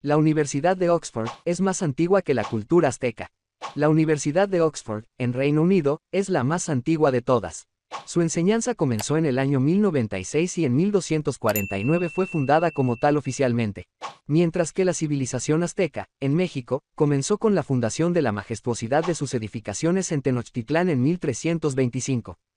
La Universidad de Oxford es más antigua que la cultura azteca. La Universidad de Oxford, en Reino Unido, es la más antigua de todas. Su enseñanza comenzó en el año 1096 y en 1249 fue fundada como tal oficialmente, mientras que la civilización azteca, en México, comenzó con la fundación de la majestuosidad de sus edificaciones en Tenochtitlán en 1325.